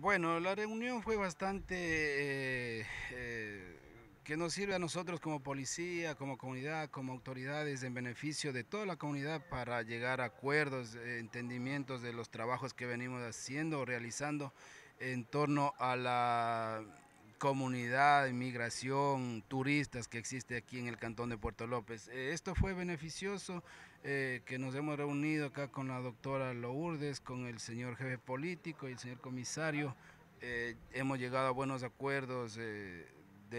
bueno, la reunión fue bastante... Eh, eh, que nos sirve a nosotros como policía, como comunidad, como autoridades en beneficio de toda la comunidad para llegar a acuerdos, eh, entendimientos de los trabajos que venimos haciendo o realizando en torno a la comunidad, inmigración, turistas que existe aquí en el Cantón de Puerto López. Eh, esto fue beneficioso, eh, que nos hemos reunido acá con la doctora Lourdes, con el señor jefe político y el señor comisario. Eh, hemos llegado a buenos acuerdos de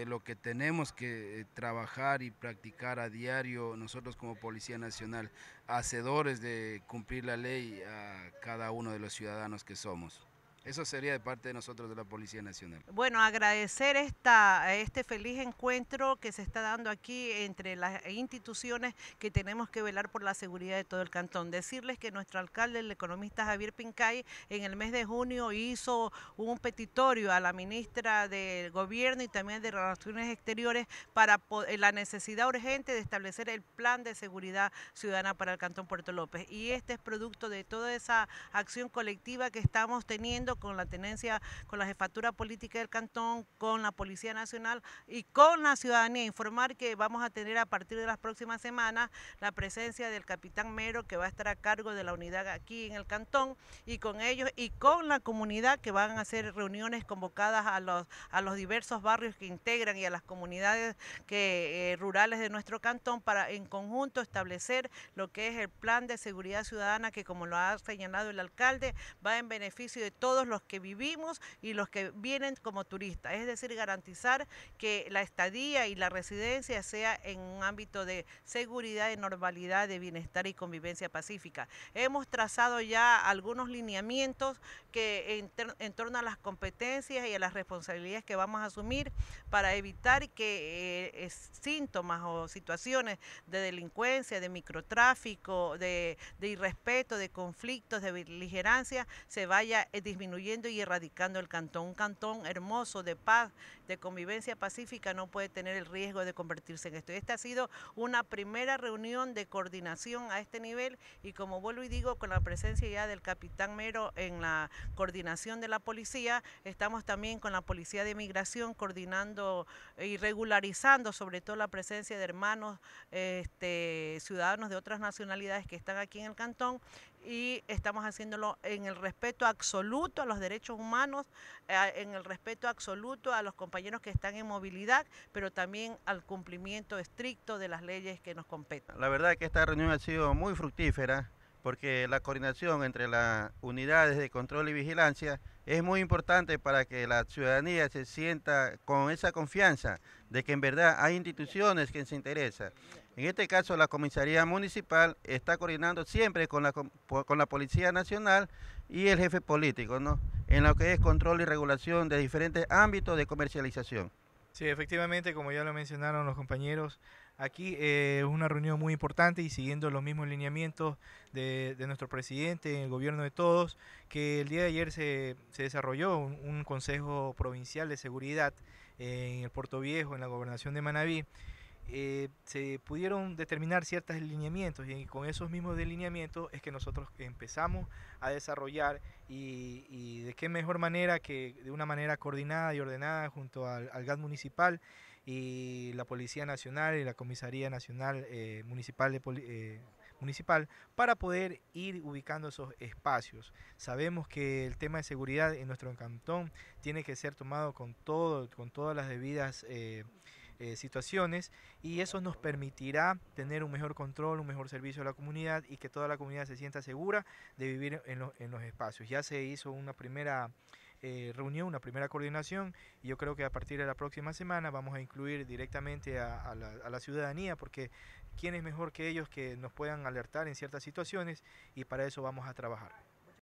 lo que tenemos que trabajar y practicar a diario nosotros como Policía Nacional, hacedores de cumplir la ley a cada uno de los ciudadanos que somos. Eso sería de parte de nosotros de la Policía Nacional. Bueno, agradecer esta, este feliz encuentro que se está dando aquí entre las instituciones que tenemos que velar por la seguridad de todo el cantón. Decirles que nuestro alcalde, el economista Javier Pincay, en el mes de junio hizo un petitorio a la ministra del Gobierno y también de Relaciones Exteriores para eh, la necesidad urgente de establecer el plan de seguridad ciudadana para el cantón Puerto López. Y este es producto de toda esa acción colectiva que estamos teniendo con la tenencia, con la jefatura política del cantón, con la Policía Nacional y con la ciudadanía. Informar que vamos a tener a partir de las próximas semanas la presencia del capitán Mero que va a estar a cargo de la unidad aquí en el cantón y con ellos y con la comunidad que van a hacer reuniones convocadas a los, a los diversos barrios que integran y a las comunidades que, eh, rurales de nuestro cantón para en conjunto establecer lo que es el plan de seguridad ciudadana que como lo ha señalado el alcalde va en beneficio de todos los que vivimos y los que vienen como turistas, es decir, garantizar que la estadía y la residencia sea en un ámbito de seguridad, de normalidad, de bienestar y convivencia pacífica. Hemos trazado ya algunos lineamientos que en, torno a las competencias y a las responsabilidades que vamos a asumir para evitar que eh, síntomas o situaciones de delincuencia, de microtráfico, de, irrespeto, de conflictos, de beligerancia se vaya disminuyendo y erradicando el cantón. Un cantón hermoso, de paz, de convivencia pacífica, no puede tener el riesgo de convertirse en esto. Esta ha sido una primera reunión de coordinación a este nivel y como vuelvo y digo, con la presencia ya del capitán Mero en la coordinación de la policía, estamos también con la policía de migración coordinando y regularizando sobre todo la presencia de hermanos este, ciudadanos de otras nacionalidades que están aquí en el cantón y estamos haciéndolo en el respeto absoluto a los derechos humanos, eh, en el respeto absoluto a los compañeros que están en movilidad, pero también al cumplimiento estricto de las leyes que nos competen. La verdad es que esta reunión ha sido muy fructífera porque la coordinación entre las unidades de control y vigilancia es muy importante para que la ciudadanía se sienta con esa confianza de que en verdad hay instituciones que se interesan. En este caso, la Comisaría Municipal está coordinando siempre con la, Policía Nacional y el jefe político, ¿no? En lo que es control y regulación de diferentes ámbitos de comercialización. Sí, efectivamente, como ya lo mencionaron los compañeros, aquí eh, es una reunión muy importante y siguiendo los mismos lineamientos de, nuestro presidente, el gobierno de todos, que el día de ayer se, se desarrolló un, Consejo Provincial de Seguridad en el Puerto Viejo, en la gobernación de Manabí, eh, se pudieron determinar ciertos delineamientos y con esos mismos delineamientos es que nosotros empezamos a desarrollar y, de qué mejor manera que de una manera coordinada y ordenada junto al, al municipal y la Policía Nacional y la Comisaría Nacional eh, Municipal eh, municipal para poder ir ubicando esos espacios. Sabemos que el tema de seguridad en nuestro cantón tiene que ser tomado con todo, con todas las debidas eh, situaciones y eso nos permitirá tener un mejor control, un mejor servicio a la comunidad y que toda la comunidad se sienta segura de vivir en, los espacios. Ya se hizo una primera... Eh, reunión, una primera coordinación y yo creo que a partir de la próxima semana vamos a incluir directamente a la ciudadanía porque quién es mejor que ellos que nos puedan alertar en ciertas situaciones y para eso vamos a trabajar.